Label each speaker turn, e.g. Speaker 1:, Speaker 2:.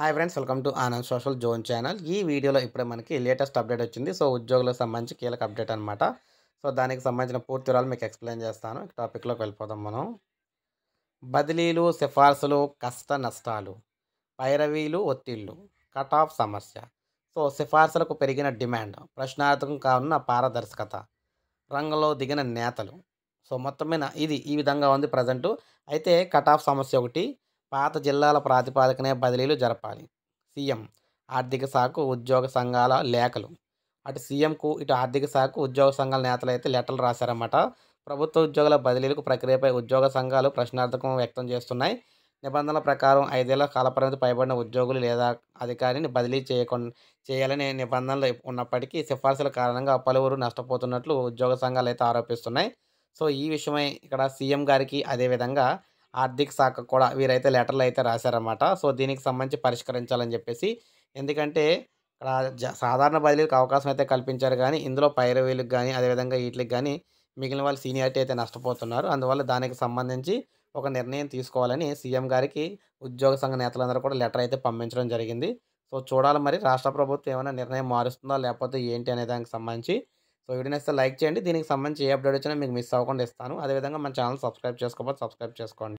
Speaker 1: hi friends welcome to Anand social zone channel ఈ వీడియోలో ఇప్పుడే మనకి లేటెస్ట్ అప్డేట్ వచ్చింది సో ఉద్యోగులకు సంబంధించి కీలక అప్డేట్ అనమాట సో దానికి సంబంధించిన పూర్తి వివరాలు మీకు ఎక్స్ప్లెయిన్ చేస్తాను టాపిక్లోకి వెళ్ళిపోదాం మనం బదిలీలు సిఫార్సులు కష్ట నష్టాలు పైరవీలు ఒత్తిళ్ళు కట్ ఆఫ్ సమస్య సో సిఫార్సులకు పెరిగిన డిమాండ్ ప్రశ్నార్థకం కావున్న పారదర్శకత రంగంలో దిగిన నేతలు సో మొత్తం మీద ఇది ఈ విధంగా ఉంది ప్రజెంటు అయితే కట్ ఆఫ్ సమస్య ఒకటి పాత జిల్లాల ప్రాతిపాదికనే బదిలీలు జరపాలి సీఎం ఆర్థిక శాఖకు ఉద్యోగ సంఘాల లేఖలు అటు సీఎంకు ఇటు ఆర్థిక శాఖకు ఉద్యోగ సంఘాల నేతలు అయితే లెటర్లు రాశారన్నమాట ప్రభుత్వ ఉద్యోగుల బదిలీలకు ప్రక్రియపై ఉద్యోగ సంఘాలు ప్రశ్నార్థకం వ్యక్తం చేస్తున్నాయి నిబంధనల ప్రకారం ఐదేళ్ల కాలపరిమితి పైబడిన ఉద్యోగులు లేదా అధికారిని బదిలీ చేయకుండా చేయాలనే నిబంధనలు ఉన్నప్పటికీ సిఫార్సుల కారణంగా పలువురు నష్టపోతున్నట్లు ఉద్యోగ సంఘాలు అయితే ఆరోపిస్తున్నాయి సో ఈ విషయమై ఇక్కడ సీఎం గారికి అదేవిధంగా ఆర్థిక శాఖ కూడా వీరైతే లెటర్లు అయితే రాశారన్నమాట సో దీనికి సంబంధించి పరిష్కరించాలని చెప్పేసి ఎందుకంటే ఇక్కడ సాధారణ బదిలీలకు అవకాశం అయితే కల్పించారు కానీ ఇందులో పైరవీలకు కానీ అదేవిధంగా వీటికి కానీ మిగిలిన వాళ్ళు సీనియారిటీ అయితే నష్టపోతున్నారు అందువల్ల దానికి సంబంధించి ఒక నిర్ణయం తీసుకోవాలని సీఎం గారికి ఉద్యోగ సంఘ నేతలందరూ కూడా లెటర్ అయితే పంపించడం జరిగింది సో చూడాలి మరి రాష్ట్ర ప్రభుత్వం ఏమైనా నిర్ణయం మారుస్తుందా లేకపోతే ఏంటి అనే దానికి సంబంధించి సో నేస్తే లైక్ చేయండి దీనికి సంబంధించి ఏ అప్డేట్ వచ్చినా మీకు మిస్ అవ్వకుండా ఇస్తాను అదేవిధంగా మన ఛానల్ సబ్స్క్రైబ్ చేసుకోకపోతే సబ్స్క్రైబ్ చేసుకోండి